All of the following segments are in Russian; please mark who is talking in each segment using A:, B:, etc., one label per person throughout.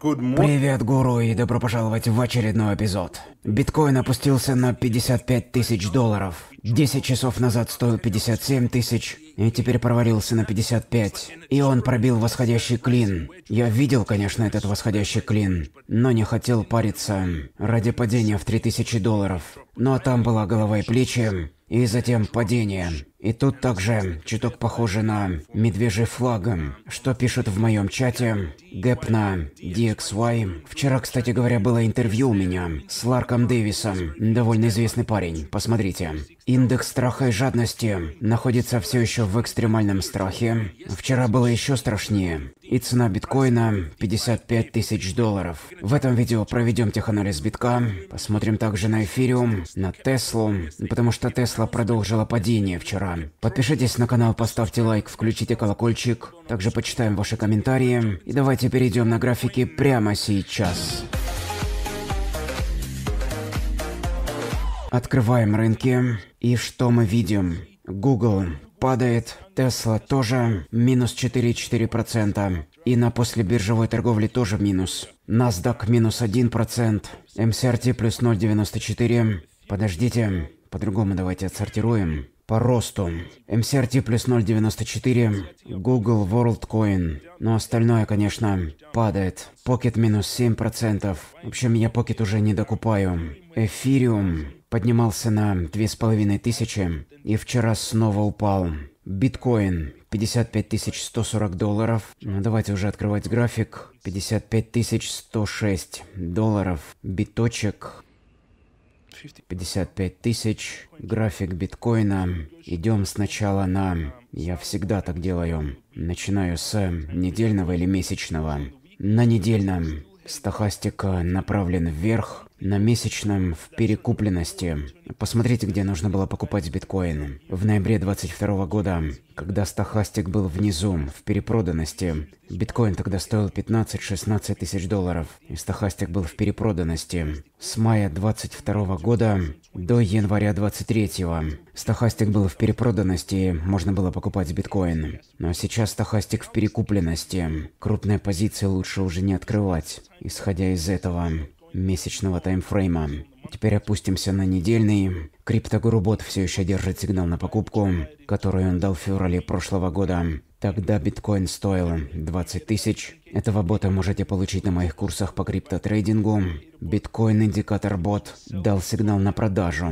A: Привет, гуру, и добро пожаловать в очередной эпизод. Биткоин опустился на 55 тысяч долларов. 10 часов назад стоил 57 тысяч, и теперь провалился на 55. И он пробил восходящий клин. Я видел, конечно, этот восходящий клин, но не хотел париться ради падения в 3000 долларов. Но там была голова и плечи, и затем падение. И тут также чуток похоже на медвежий флагом, что пишут в моем чате. Гэп на DXY. Вчера, кстати говоря, было интервью у меня с Ларком Дэвисом. Довольно известный парень, посмотрите. Индекс страха и жадности находится все еще в экстремальном страхе. Вчера было еще страшнее. И цена биткоина 55 тысяч долларов. В этом видео проведем теханализ битка. Посмотрим также на эфириум, на Теслу, потому что Тесла продолжила падение вчера. Подпишитесь на канал, поставьте лайк, включите колокольчик. Также почитаем ваши комментарии. И давайте перейдем на графики прямо сейчас. Открываем рынки. И что мы видим? Google падает, Tesla тоже минус 4,4%. И на послебиржевой торговле тоже минус. NASDAQ минус 1%, MCRT плюс 0,94%. Подождите, по-другому давайте отсортируем по росту. MCRT плюс 0.94, Google WorldCoin. Но остальное, конечно, падает. Pocket минус 7%. В общем, я Pocket уже не докупаю. Эфириум поднимался на 2500 и вчера снова упал. Биткоин 55 140 долларов. Ну, давайте уже открывать график. 55 106 долларов. Биточек 55 тысяч. График биткоина. Идем сначала на... Я всегда так делаю. Начинаю с недельного или месячного. На недельном Стохастика направлен вверх, на месячном в перекупленности. Посмотрите, где нужно было покупать биткоин. В ноябре 22 года, когда стахастик был внизу, в перепроданности, биткоин тогда стоил 15-16 тысяч долларов, и стахастик был в перепроданности. С мая 22 года до января 23 стахастик был в перепроданности, можно было покупать биткоин. Но сейчас стахастик в перекупленности. Крупные позиции лучше уже не открывать, исходя из этого месячного таймфрейма. Теперь опустимся на недельный. Криптогурубот все еще держит сигнал на покупку, которую он дал в феврале прошлого года. Тогда биткоин стоил 20 тысяч. Этого бота можете получить на моих курсах по криптотрейдингу. Биткоин-индикатор бот дал сигнал на продажу.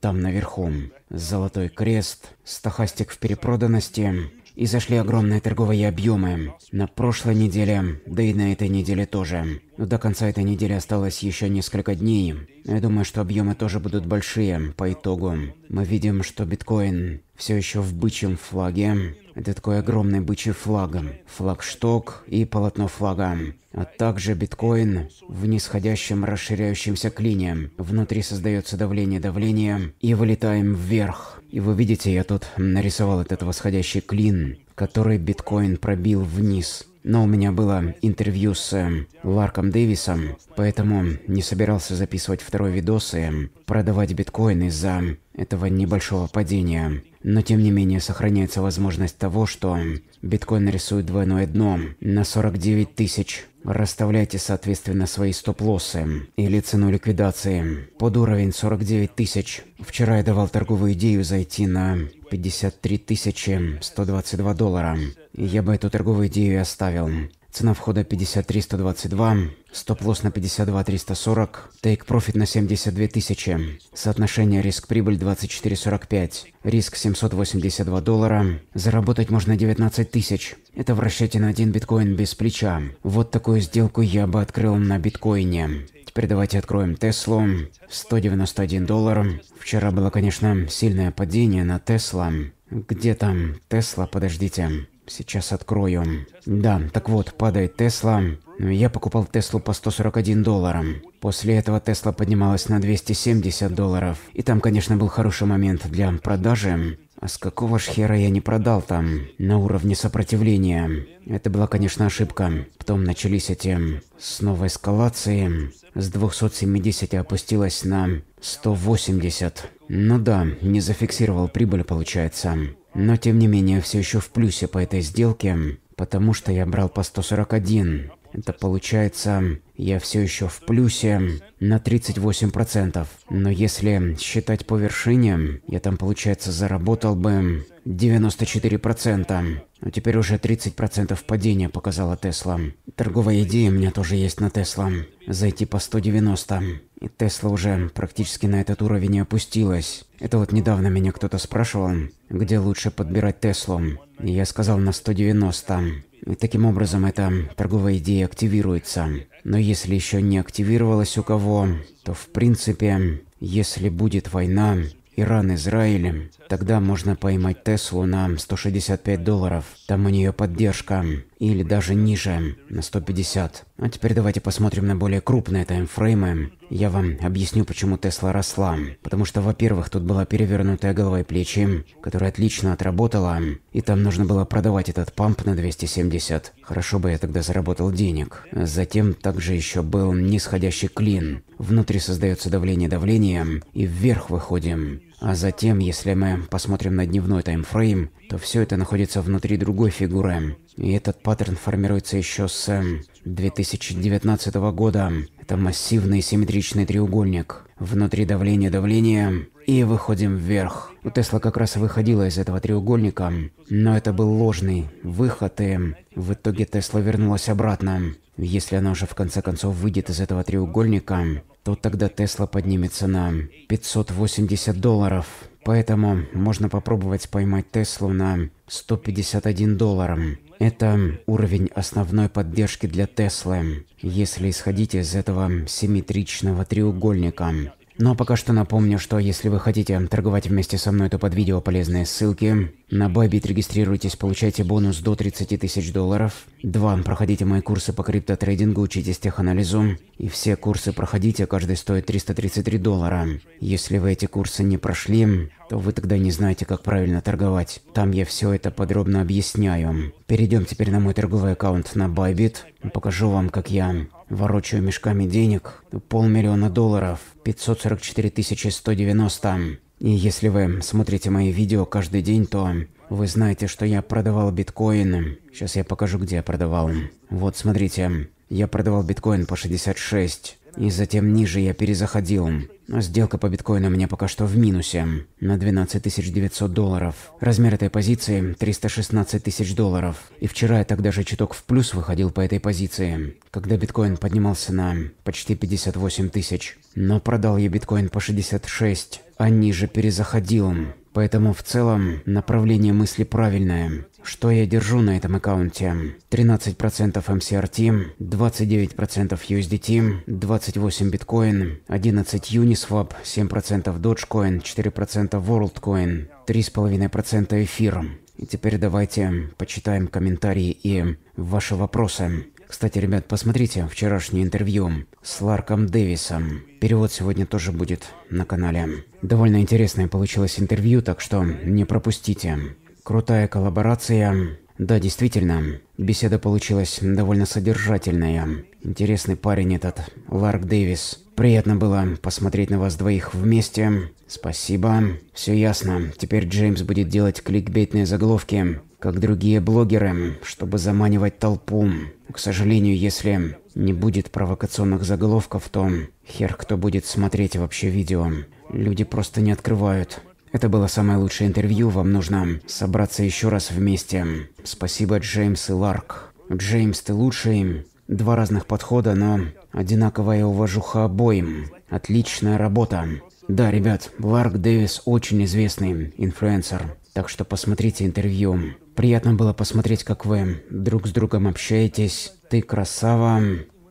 A: Там наверху. Золотой крест, стахастик в перепроданности, и зашли огромные торговые объемы. На прошлой неделе, да и на этой неделе тоже. Но до конца этой недели осталось еще несколько дней. Я думаю, что объемы тоже будут большие по итогу. Мы видим, что биткоин все еще в бычьем флаге. Это такой огромный бычий флагом, флагшток и полотно флага, а также биткоин в нисходящем расширяющемся клине. Внутри создается давление, давление, и вылетаем вверх. И вы видите, я тут нарисовал этот восходящий клин, который биткоин пробил вниз. Но у меня было интервью с э, Ларком Дэвисом, поэтому не собирался записывать второй видос и продавать биткоин из-за этого небольшого падения. Но тем не менее сохраняется возможность того, что биткоин рисует двойное дно на 49 тысяч. Расставляйте, соответственно, свои стоп-лоссы или цену ликвидации под уровень 49 тысяч. Вчера я давал торговую идею зайти на 53 122 доллара. Я бы эту торговую идею оставил. Цена входа 53-122, стоп-лосс на 52-340, тейк-профит на 72 тысячи. Соотношение риск-прибыль 24-45, риск 782 доллара. Заработать можно 19 тысяч. Это в расчете на один биткоин без плеча. Вот такую сделку я бы открыл на биткоине. Теперь давайте откроем Теслу. 191 доллар. Вчера было, конечно, сильное падение на Тесла. Где там Тесла? Подождите. Сейчас открою. Да, так вот, падает Тесла. Я покупал Теслу по 141 долларам. После этого Тесла поднималась на 270 долларов. И там, конечно, был хороший момент для продажи. А с какого ж хера я не продал там, на уровне сопротивления? Это была, конечно, ошибка. Потом начались эти снова эскалации. С 270 опустилась на 180. Ну да, не зафиксировал прибыль, получается. Но тем не менее, все еще в плюсе по этой сделке, потому что я брал по 141. Это получается, я все еще в плюсе на 38%. Но если считать по вершине, я там, получается, заработал бы 94%. Но теперь уже 30% падения показала Тесла. Торговая идея у меня тоже есть на Тесла. Зайти по 190. И Тесла уже практически на этот уровень и опустилась. Это вот недавно меня кто-то спрашивал, где лучше подбирать Теслу. И я сказал на 190. И таким образом эта торговая идея активируется. Но если еще не активировалась у кого, то в принципе, если будет война, Иран-Израиль. Тогда можно поймать Теслу на 165 долларов. Там у нее поддержка. Или даже ниже, на 150. А теперь давайте посмотрим на более крупные таймфреймы. Я вам объясню, почему Тесла росла. Потому что, во-первых, тут была перевернутая голова и плечи, которая отлично отработала, и там нужно было продавать этот памп на 270. Хорошо бы я тогда заработал денег. Затем также еще был нисходящий клин. Внутри создается давление давлением, и вверх выходим. А затем, если мы посмотрим на дневной таймфрейм, то все это находится внутри другой фигуры. И этот паттерн формируется еще с 2019 эм, года. Это массивный симметричный треугольник. Внутри давление давление и выходим вверх. У Тесла как раз выходила из этого треугольника, но это был ложный выход, и в итоге Тесла вернулась обратно. Если она уже в конце концов выйдет из этого треугольника, то тогда Тесла поднимется на 580 долларов. Поэтому можно попробовать поймать Теслу на 151 долларом. Это уровень основной поддержки для Теслы, если исходить из этого симметричного треугольника. Но пока что напомню, что если вы хотите торговать вместе со мной, то под видео полезные ссылки. На Bybit регистрируйтесь, получайте бонус до 30 тысяч долларов. 2. Проходите мои курсы по криптотрейдингу, учитесь теханализу. И все курсы проходите, каждый стоит 333 доллара. Если вы эти курсы не прошли, то вы тогда не знаете, как правильно торговать. Там я все это подробно объясняю. Перейдем теперь на мой торговый аккаунт на Bybit. Покажу вам, как я ворочаю мешками денег, полмиллиона долларов, 544 190. И если вы смотрите мои видео каждый день, то вы знаете, что я продавал биткоин. Сейчас я покажу, где я продавал. Вот, смотрите, я продавал биткоин по 66, и затем ниже я перезаходил. Сделка по биткоину у меня пока что в минусе, на 12 900 долларов. Размер этой позиции 316 тысяч долларов. И вчера я тогда же чуток в плюс выходил по этой позиции, когда биткоин поднимался на почти 58 тысяч. Но продал я биткоин по 66, а ниже перезаходил. Поэтому в целом направление мысли правильное. Что я держу на этом аккаунте? 13% MCRT, 29% USDT, 28 биткоин, 11 Uniswap, 7% Dogecoin, 4% WorldCoin, 3,5% эфир. И теперь давайте почитаем комментарии и ваши вопросы. Кстати, ребят, посмотрите вчерашнее интервью с Ларком Дэвисом. Перевод сегодня тоже будет на канале. Довольно интересное получилось интервью, так что не пропустите. Крутая коллаборация. Да, действительно, беседа получилась довольно содержательная. Интересный парень этот, Ларк Дэвис. Приятно было посмотреть на вас двоих вместе. Спасибо. Все ясно. Теперь Джеймс будет делать кликбейтные заголовки, как другие блогеры, чтобы заманивать толпу. К сожалению, если не будет провокационных заголовков, то хер кто будет смотреть вообще видео. Люди просто не открывают. Это было самое лучшее интервью, вам нужно собраться еще раз вместе. Спасибо, Джеймс и Ларк. Джеймс, ты лучший. Два разных подхода, но одинаковая уважуха обоим. Отличная работа. Да, ребят, Ларк Дэвис очень известный инфлюенсер, так что посмотрите интервью. Приятно было посмотреть, как вы друг с другом общаетесь. Ты красава.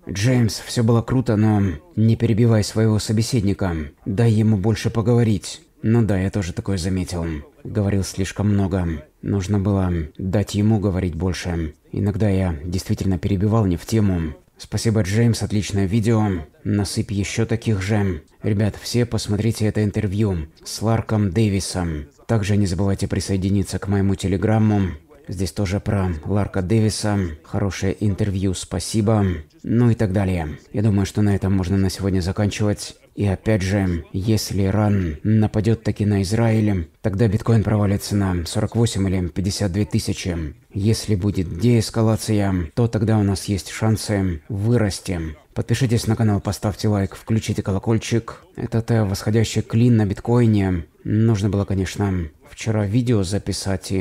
A: Джеймс, все было круто, но не перебивай своего собеседника. Дай ему больше поговорить. «Ну да, я тоже такое заметил. Говорил слишком много. Нужно было дать ему говорить больше. Иногда я действительно перебивал не в тему. Спасибо, Джеймс, отличное видео. Насыпь еще таких же. Ребят, все посмотрите это интервью с Ларком Дэвисом. Также не забывайте присоединиться к моему телеграмму. Здесь тоже про Ларка Дэвиса, хорошее интервью, спасибо, ну и так далее. Я думаю, что на этом можно на сегодня заканчивать. И опять же, если Иран нападет таки на Израиль, тогда биткоин провалится на 48 или 52 тысячи. Если будет деэскалация, то тогда у нас есть шансы вырасти. Подпишитесь на канал, поставьте лайк, включите колокольчик. Это Этот э, восходящий клин на биткоине. Нужно было, конечно, вчера видео записать,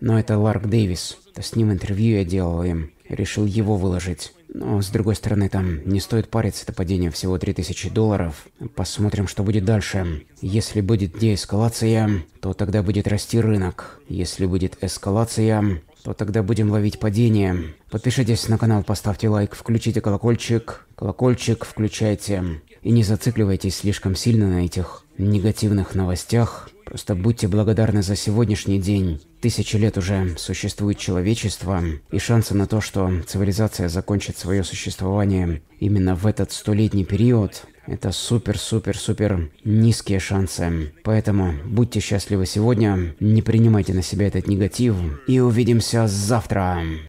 A: но это Ларк Дэвис. Это с ним интервью я делал, и Решил его выложить. Но, с другой стороны, там не стоит париться, это падение всего 3000 долларов. Посмотрим, что будет дальше. Если будет деэскалация, то тогда будет расти рынок. Если будет эскалация, то тогда будем ловить падение. Подпишитесь на канал, поставьте лайк, включите колокольчик. Колокольчик включайте. И не зацикливайтесь слишком сильно на этих негативных новостях. Просто будьте благодарны за сегодняшний день. Тысячи лет уже существует человечество, и шансы на то, что цивилизация закончит свое существование именно в этот столетний период, это супер-супер-супер низкие шансы. Поэтому будьте счастливы сегодня, не принимайте на себя этот негатив, и увидимся завтра.